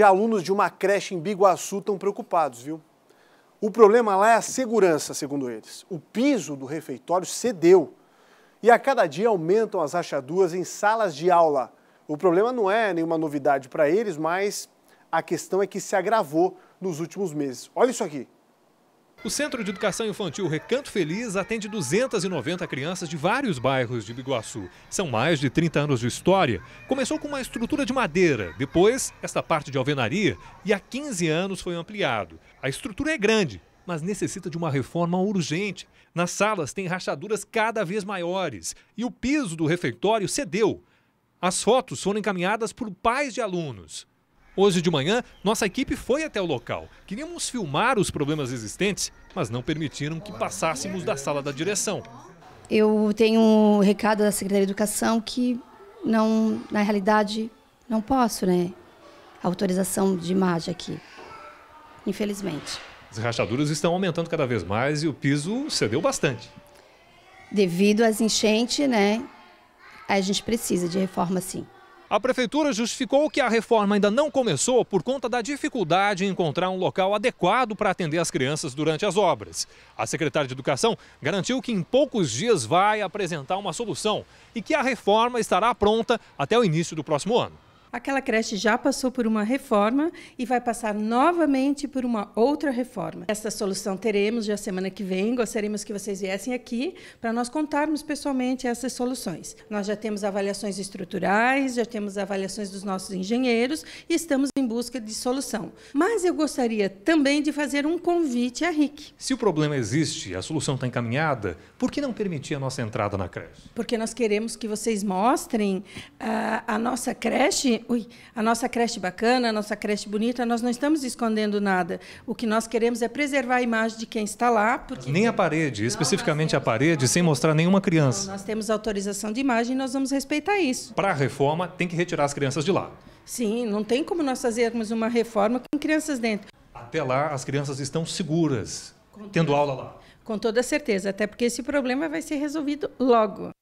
de alunos de uma creche em Biguaçu estão preocupados, viu? O problema lá é a segurança, segundo eles. O piso do refeitório cedeu e a cada dia aumentam as rachaduras em salas de aula. O problema não é nenhuma novidade para eles, mas a questão é que se agravou nos últimos meses. Olha isso aqui. O Centro de Educação Infantil Recanto Feliz atende 290 crianças de vários bairros de Biguaçu. São mais de 30 anos de história. Começou com uma estrutura de madeira, depois esta parte de alvenaria e há 15 anos foi ampliado. A estrutura é grande, mas necessita de uma reforma urgente. Nas salas tem rachaduras cada vez maiores e o piso do refeitório cedeu. As fotos foram encaminhadas por pais de alunos. Hoje de manhã, nossa equipe foi até o local. Queríamos filmar os problemas existentes, mas não permitiram que passássemos da sala da direção. Eu tenho um recado da Secretaria de Educação que não, na realidade, não posso, né? Autorização de imagem aqui. Infelizmente. As rachaduras estão aumentando cada vez mais e o piso cedeu bastante. Devido às enchentes, né? A gente precisa de reforma sim. A prefeitura justificou que a reforma ainda não começou por conta da dificuldade em encontrar um local adequado para atender as crianças durante as obras. A secretária de Educação garantiu que em poucos dias vai apresentar uma solução e que a reforma estará pronta até o início do próximo ano. Aquela creche já passou por uma reforma e vai passar novamente por uma outra reforma. Essa solução teremos já semana que vem. Gostaríamos que vocês viessem aqui para nós contarmos pessoalmente essas soluções. Nós já temos avaliações estruturais, já temos avaliações dos nossos engenheiros e estamos em busca de solução. Mas eu gostaria também de fazer um convite a Rick. Se o problema existe, a solução está encaminhada, por que não permitir a nossa entrada na creche? Porque nós queremos que vocês mostrem uh, a nossa creche ui, a nossa creche bacana, a nossa creche bonita, nós não estamos escondendo nada. O que nós queremos é preservar a imagem de quem está lá. Porque... Nem a parede, não, especificamente a parede, sem mostrar nenhuma criança. Não, nós temos autorização de imagem e nós vamos respeitar isso. Para a reforma, tem que retirar as crianças de lá. Sim, não tem como nós fazermos uma reforma com crianças dentro. Até lá, as crianças estão seguras, com tendo toda, aula lá. Com toda certeza, até porque esse problema vai ser resolvido logo.